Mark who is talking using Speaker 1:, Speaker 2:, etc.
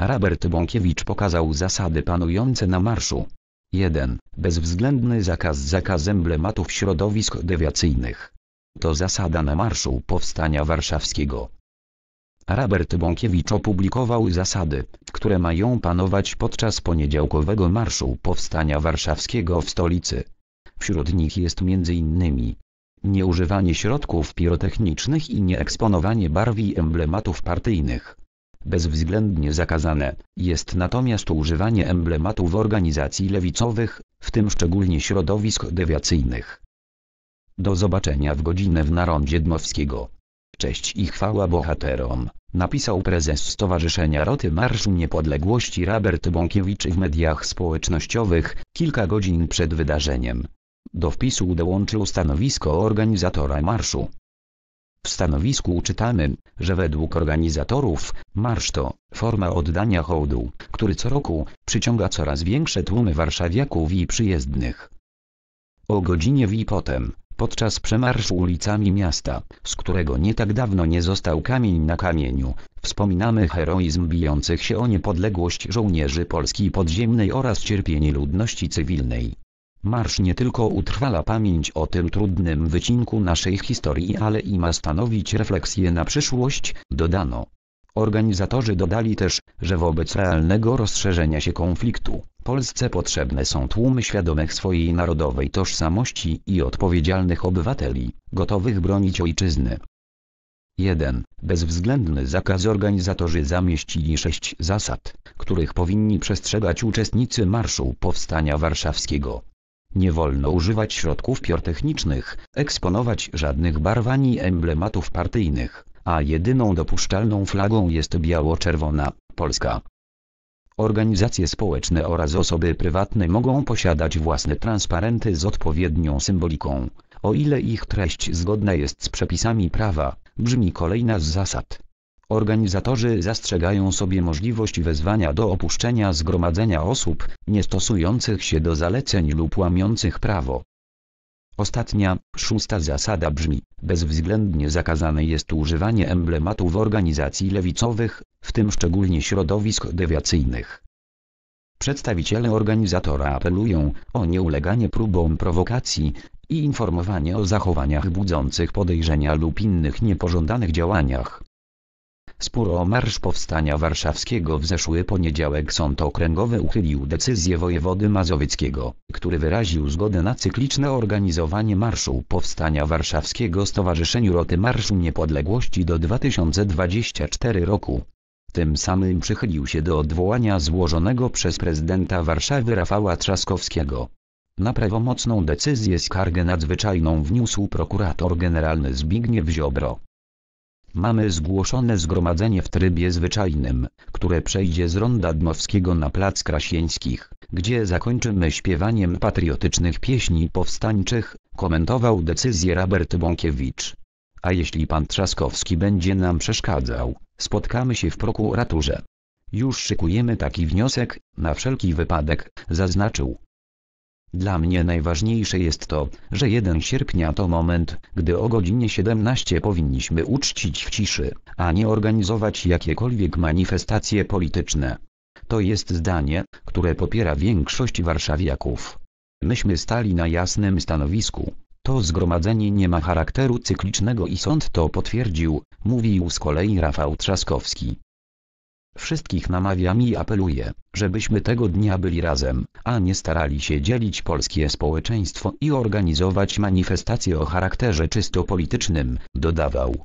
Speaker 1: Robert Bąkiewicz pokazał zasady panujące na marszu. 1. Bezwzględny zakaz zakaz emblematów środowisk dewiacyjnych. To zasada na marszu powstania warszawskiego. Robert Bąkiewicz opublikował zasady, które mają panować podczas poniedziałkowego Marszu Powstania Warszawskiego w stolicy. Wśród nich jest m.in. nieużywanie środków pirotechnicznych i nieeksponowanie barwi emblematów partyjnych bezwzględnie zakazane, jest natomiast używanie emblematów organizacji lewicowych, w tym szczególnie środowisk dewiacyjnych. Do zobaczenia w godzinę w Narodzie Dmowskiego. Cześć i chwała bohaterom, napisał prezes Stowarzyszenia Roty Marszu Niepodległości Robert Bąkiewicz w mediach społecznościowych, kilka godzin przed wydarzeniem. Do wpisu dołączył stanowisko organizatora marszu. W stanowisku czytamy, że według organizatorów, marsz to forma oddania hołdu, który co roku przyciąga coraz większe tłumy warszawiaków i przyjezdnych. O godzinie w i potem, podczas przemarszu ulicami miasta, z którego nie tak dawno nie został kamień na kamieniu, wspominamy heroizm bijących się o niepodległość żołnierzy Polski podziemnej oraz cierpienie ludności cywilnej. Marsz nie tylko utrwala pamięć o tym trudnym wycinku naszej historii ale i ma stanowić refleksję na przyszłość, dodano. Organizatorzy dodali też, że wobec realnego rozszerzenia się konfliktu, Polsce potrzebne są tłumy świadomych swojej narodowej tożsamości i odpowiedzialnych obywateli, gotowych bronić ojczyzny. 1. Bezwzględny zakaz organizatorzy zamieścili sześć zasad, których powinni przestrzegać uczestnicy Marszu Powstania Warszawskiego. Nie wolno używać środków piortechnicznych, eksponować żadnych barw ani emblematów partyjnych, a jedyną dopuszczalną flagą jest biało-czerwona, polska. Organizacje społeczne oraz osoby prywatne mogą posiadać własne transparenty z odpowiednią symboliką, o ile ich treść zgodna jest z przepisami prawa, brzmi kolejna z zasad. Organizatorzy zastrzegają sobie możliwość wezwania do opuszczenia zgromadzenia osób, nie stosujących się do zaleceń lub łamiących prawo. Ostatnia, szósta zasada brzmi, bezwzględnie zakazane jest używanie emblematów organizacji lewicowych, w tym szczególnie środowisk dewiacyjnych. Przedstawiciele organizatora apelują o nieuleganie próbom prowokacji i informowanie o zachowaniach budzących podejrzenia lub innych niepożądanych działaniach. Spór o Marsz Powstania Warszawskiego w zeszły poniedziałek Sąd Okręgowy uchylił decyzję wojewody mazowieckiego, który wyraził zgodę na cykliczne organizowanie Marszu Powstania Warszawskiego Stowarzyszeniu Roty Marszu Niepodległości do 2024 roku. Tym samym przychylił się do odwołania złożonego przez prezydenta Warszawy Rafała Trzaskowskiego. Na prawomocną decyzję skargę nadzwyczajną wniósł prokurator generalny Zbigniew Ziobro. Mamy zgłoszone zgromadzenie w trybie zwyczajnym, które przejdzie z Ronda Dmowskiego na Plac Krasieńskich, gdzie zakończymy śpiewaniem patriotycznych pieśni powstańczych, komentował decyzję Robert Bąkiewicz. A jeśli pan Trzaskowski będzie nam przeszkadzał, spotkamy się w prokuraturze. Już szykujemy taki wniosek, na wszelki wypadek, zaznaczył. Dla mnie najważniejsze jest to, że 1 sierpnia to moment, gdy o godzinie 17 powinniśmy uczcić w ciszy, a nie organizować jakiekolwiek manifestacje polityczne. To jest zdanie, które popiera większość warszawiaków. Myśmy stali na jasnym stanowisku. To zgromadzenie nie ma charakteru cyklicznego i sąd to potwierdził, mówił z kolei Rafał Trzaskowski. Wszystkich namawiam i apeluję, żebyśmy tego dnia byli razem, a nie starali się dzielić polskie społeczeństwo i organizować manifestacje o charakterze czysto politycznym, dodawał.